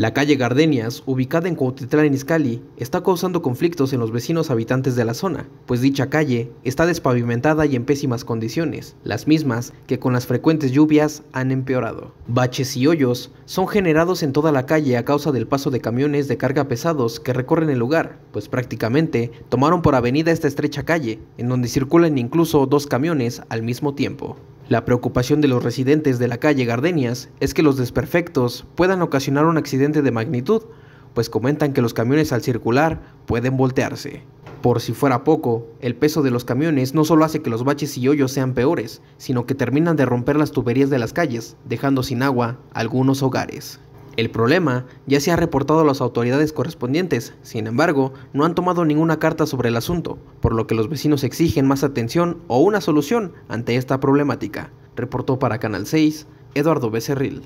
La calle Gardenias, ubicada en Cuautitlán Izcalli, está causando conflictos en los vecinos habitantes de la zona, pues dicha calle está despavimentada y en pésimas condiciones, las mismas que con las frecuentes lluvias han empeorado. Baches y hoyos son generados en toda la calle a causa del paso de camiones de carga pesados que recorren el lugar, pues prácticamente tomaron por avenida esta estrecha calle, en donde circulan incluso dos camiones al mismo tiempo. La preocupación de los residentes de la calle Gardenias es que los desperfectos puedan ocasionar un accidente de magnitud, pues comentan que los camiones al circular pueden voltearse. Por si fuera poco, el peso de los camiones no solo hace que los baches y hoyos sean peores, sino que terminan de romper las tuberías de las calles, dejando sin agua algunos hogares. El problema ya se ha reportado a las autoridades correspondientes, sin embargo, no han tomado ninguna carta sobre el asunto, por lo que los vecinos exigen más atención o una solución ante esta problemática, reportó para Canal 6 Eduardo Becerril.